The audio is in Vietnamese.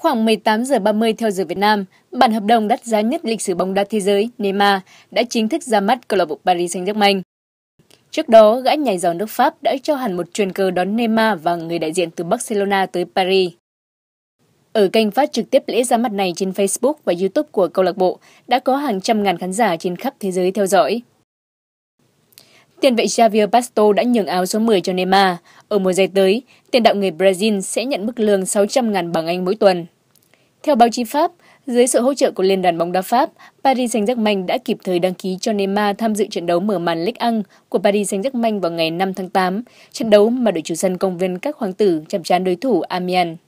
Khoảng 18 giờ 30 theo giờ Việt Nam, bản hợp đồng đắt giá nhất lịch sử bóng đá thế giới Neymar đã chính thức ra mắt câu lạc bộ Paris Saint-Germain. Trước đó, gã nhảy giàu nước Pháp đã cho hẳn một truyền cơ đón Neymar và người đại diện từ Barcelona tới Paris. Ở kênh phát trực tiếp lễ ra mắt này trên Facebook và YouTube của câu lạc bộ đã có hàng trăm ngàn khán giả trên khắp thế giới theo dõi. Tiền vệ Javier Basto đã nhường áo số 10 cho Neymar. Ở mùa giải tới, tiền đạo người Brazil sẽ nhận mức lương 600.000 bảng Anh mỗi tuần. Theo báo chí Pháp, dưới sự hỗ trợ của Liên đoàn bóng đá Pháp, Paris Saint-Germain đã kịp thời đăng ký cho Neymar tham dự trận đấu mở màn Ligue 1 của Paris Saint-Germain vào ngày 5 tháng 8, trận đấu mà đội chủ sân công viên các hoàng tử chạm trán đối thủ Amiens.